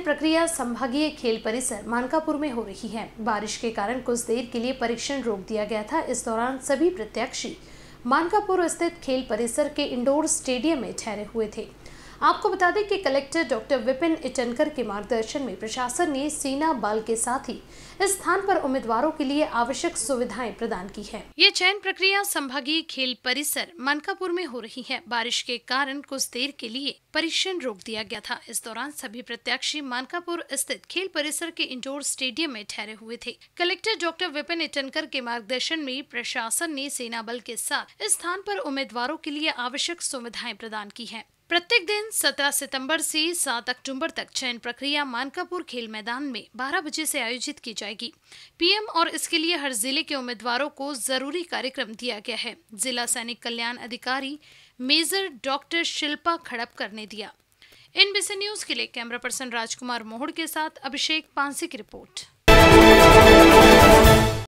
चयन प्रक्रिया संभागीय खेल परिसर मानकापुर में हो रही है बारिश के कारण कुछ देर के लिए परीक्षण रोक दिया गया था इस दौरान सभी प्रत्याशी मानकापुर स्थित खेल परिसर के इंडोर स्टेडियम में ठहरे हुए थे आपको बता दें कि कलेक्टर डॉक्टर विपिन इटनकर के मार्गदर्शन में प्रशासन ने सेना बल के साथ ही इस स्थान पर उम्मीदवारों के लिए आवश्यक सुविधाएं प्रदान की है ये चयन प्रक्रिया संभागीय खेल परिसर मनकापुर में हो रही है बारिश के कारण कुछ देर के लिए परीक्षण रोक दिया गया था इस दौरान सभी प्रत्याशी मानकापुर स्थित खेल परिसर के इंडोर स्टेडियम में ठहरे हुए थे कलेक्टर डॉक्टर विपिन इटनकर के मार्गदर्शन में प्रशासन ने सेना बल के साथ इस स्थान पर उम्मीदवारों के लिए आवश्यक सुविधाएं प्रदान की है प्रत्येक दिन 17 सितंबर से 7 अक्टूबर तक चयन प्रक्रिया मानकापुर खेल मैदान में 12 बजे से आयोजित की जाएगी पीएम और इसके लिए हर जिले के उम्मीदवारों को जरूरी कार्यक्रम दिया गया है जिला सैनिक कल्याण अधिकारी मेजर डॉक्टर शिल्पा खड़पकर ने दिया एनबीसी न्यूज के लिए कैमरा पर्सन राजकुमार मोहड़ के साथ अभिषेक पांसी की रिपोर्ट